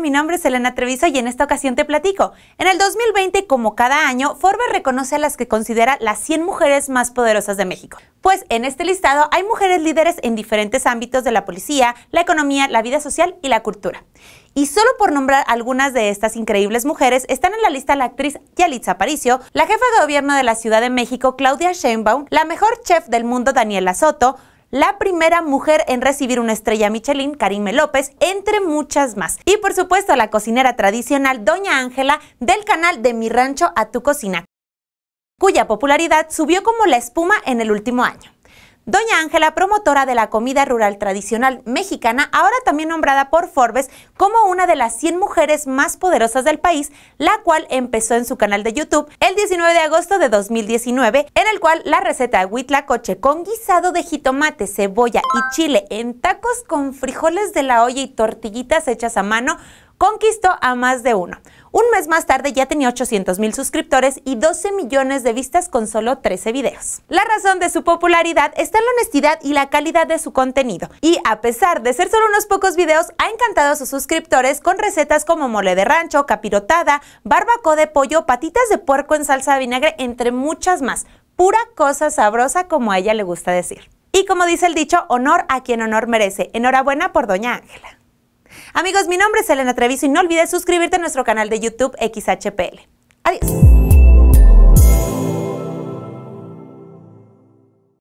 mi nombre es Elena Treviso y en esta ocasión te platico. En el 2020, como cada año, Forbes reconoce a las que considera las 100 mujeres más poderosas de México. Pues en este listado hay mujeres líderes en diferentes ámbitos de la policía, la economía, la vida social y la cultura. Y solo por nombrar algunas de estas increíbles mujeres están en la lista la actriz Yalitza Aparicio, la jefa de gobierno de la Ciudad de México Claudia Sheinbaum, la mejor chef del mundo Daniela Soto, la primera mujer en recibir una estrella Michelin, Karime López, entre muchas más. Y por supuesto la cocinera tradicional Doña Ángela del canal de Mi Rancho a Tu Cocina, cuya popularidad subió como la espuma en el último año. Doña Ángela, promotora de la comida rural tradicional mexicana, ahora también nombrada por Forbes como una de las 100 mujeres más poderosas del país, la cual empezó en su canal de YouTube el 19 de agosto de 2019, en el cual la receta de huitlacoche con guisado de jitomate, cebolla y chile en tacos con frijoles de la olla y tortillitas hechas a mano conquistó a más de uno. Un mes más tarde ya tenía 800 mil suscriptores y 12 millones de vistas con solo 13 videos. La razón de su popularidad está en la honestidad y la calidad de su contenido. Y a pesar de ser solo unos pocos videos, ha encantado a sus suscriptores con recetas como mole de rancho, capirotada, barbacoa de pollo, patitas de puerco en salsa de vinagre, entre muchas más. Pura cosa sabrosa como a ella le gusta decir. Y como dice el dicho, honor a quien honor merece. Enhorabuena por Doña Ángela. Amigos, mi nombre es Elena Treviso y no olvides suscribirte a nuestro canal de YouTube XHPL. Adiós.